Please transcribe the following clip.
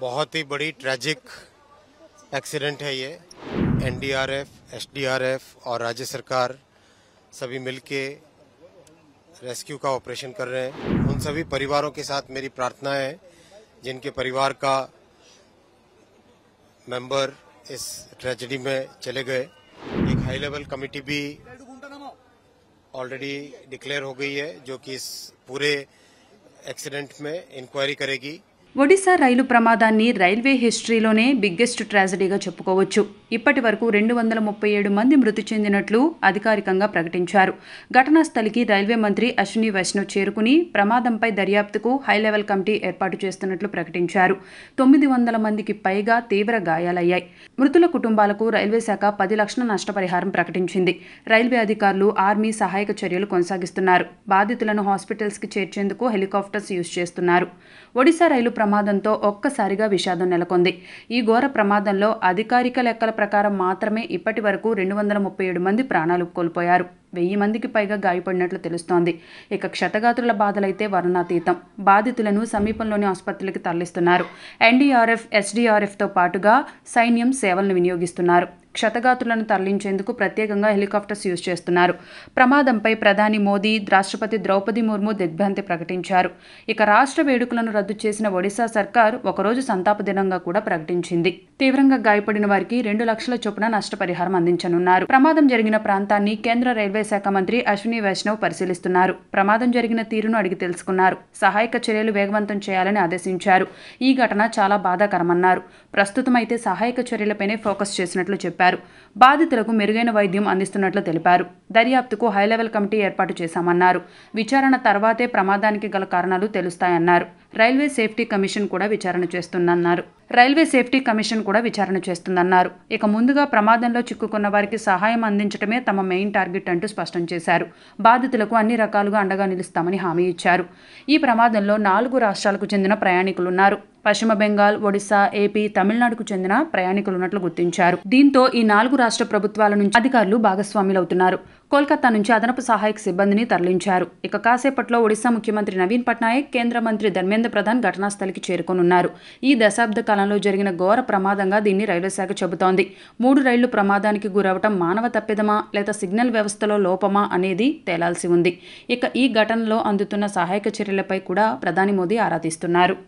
बहुत ही बड़ी tragic accident है ये एनडीआरएफ एसडीआरएफ और राज्य सरकार सभी मिलके रेस्क्यू का ऑपरेशन कर रहे हैं उन सभी परिवारों के साथ मेरी प्रार्थना है जिनके परिवार का मेंबर इस ट्रेजेडी में चले गए एक हाई लेवल कमेटी भी ऑलरेडी डिक्लेयर हो गई है जो कि इस पूरे एक्सीडेंट में इंक्वायरी करेगी ఒడిశా రైలు ప్రమాదాన్ని రైల్వే హిస్టరీలోనే బిగ్గెస్ట్ ట్రాజడీగా చెప్పుకోవచ్చు ఇప్పటి వరకు రెండు వందల ముప్పై ఏడు మంది మృతి చెందినట్లు అధికారికంగా ప్రకటించారు ఘటనా స్థలికి రైల్వే మంత్రి అశ్విని వైష్ణవ్ చేరుకుని ప్రమాదంపై దర్యాప్తుకు హైలెవెల్ కమిటీ ఏర్పాటు చేస్తున్నట్లు ప్రకటించారు తొమ్మిది వందల మందికి పైగా తీవ్ర గాయాలయ్యాయి మృతుల కుటుంబాలకు రైల్వే శాఖ పది లక్షల నష్టపరిహారం ప్రకటించింది రైల్వే అధికారులు ఆర్మీ సహాయక చర్యలు కొనసాగిస్తున్నారు బాధితులను హాస్పిటల్స్కి చేర్చేందుకు హెలికాప్టర్స్ యూజ్ చేస్తున్నారు ఒడిశా రైలు ప్రమాదంతో ఒక్కసారిగా విషాదం నెలకొంది ఈ ఘోర ప్రమాదంలో అధికారిక లెక్కల ప్రకారం మాత్రమే ఇప్పటి వరకు రెండు వందల ముప్పై ఏడు మంది ప్రాణాలు కోల్పోయారు వెయ్యి మందికి పైగా గాయపడినట్లు తెలుస్తోంది ఇక క్షతగాత్రుల బాధలైతే వర్ణాతీతం బాధితులను సమీపంలోని ఆసుపత్రులకి తరలిస్తున్నారు ఎన్డీఆర్ఎఫ్ ఎస్డీఆర్ఎఫ్తో పాటుగా సైన్యం సేవలను వినియోగిస్తున్నారు క్షతగాతులను తరలించేందుకు ప్రత్యేకంగా హెలికాప్టర్స్ యూజ్ చేస్తున్నారు ప్రమాదంపై ప్రధాని మోదీ రాష్ట్రపతి ద్రౌపది ముర్ము దిగ్భ్రాంతి ప్రకటించారు ఇక రాష్ట్ర వేడుకలను రద్దు చేసిన ఒడిశా సర్కార్ ఒకరోజు సంతాప దినంగా కూడా ప్రకటించింది తీవ్రంగా గాయపడిన వారికి రెండు లక్షల చొప్పున నష్టపరిహారం అందించనున్నారు ప్రమాదం జరిగిన ప్రాంతాన్ని కేంద్ర రైల్వే శాఖ మంత్రి అశ్విని వైష్ణవ్ పరిశీలిస్తున్నారు ప్రమాదం జరిగిన తీరును అడిగి తెలుసుకున్నారు సహాయక చర్యలు వేగవంతం చేయాలని ఆదేశించారు ఈ ఘటన చాలా బాధాకరమన్నారు ప్రస్తుతం అయితే సహాయక చర్యలపైనే ఫోకస్ చేసినట్లు చెప్పారు చెప్పారు బాధితులకు మెరుగైన వైద్యం అందిస్తున్నట్లు తెలిపారు దర్యాప్తుకు హైలెవెల్ కమిటీ ఏర్పాటు చేశామన్నారు విచారణ తర్వాతే ప్రమాదానికి గల కారణాలు తెలుస్తాయన్నారు రైల్వే సేఫ్టీ కమిషన్ కూడా విచారణ చేస్తుందన్నారు రైల్వే సేఫ్టీ కమిషన్ కూడా విచారణ చేస్తుందన్నారు ఇక ముందుగా ప్రమాదంలో చిక్కుకున్న వారికి సహాయం అందించడమే తమ మెయిన్ టార్గెట్ అంటూ స్పష్టం చేశారు బాధితులకు అన్ని రకాలుగా అండగా నిలుస్తామని హామీ ఇచ్చారు ఈ ప్రమాదంలో నాలుగు రాష్ట్రాలకు చెందిన ప్రయాణికులున్నారు పశ్చిమ బెంగాల్ ఒడిశా ఏపీ తమిళనాడుకు చెందిన ప్రయాణికులున్నట్లు గుర్తించారు దీంతో ఈ నాలుగు రాష్ట్ర ప్రభుత్వాల నుంచి అధికారులు భాగస్వాములవుతున్నారు కోల్కతా నుంచి అదనపు సహాయక సిబ్బందిని తరలించారు ఇక కాసేపట్లో ఒడిశా ముఖ్యమంత్రి నవీన్ పట్నాయక్ కేంద్ర మంత్రి ధర్మేంద్ర ప్రధాన్ ఘటనాస్థలికి చేరుకోనున్నారు ఈ దశాబ్ద కాలంలో జరిగిన ఘోర ప్రమాదంగా దీన్ని రైల్వే శాఖ చెబుతోంది మూడు రైళ్లు ప్రమాదానికి గురవటం మానవ తప్పిదమా లేదా సిగ్నల్ వ్యవస్థలో లోపమా అనేది తేలాల్సి ఉంది ఇక ఈ ఘటనలో అందుతున్న సహాయక చర్యలపై కూడా ప్రధాని మోదీ ఆరాధిస్తున్నారు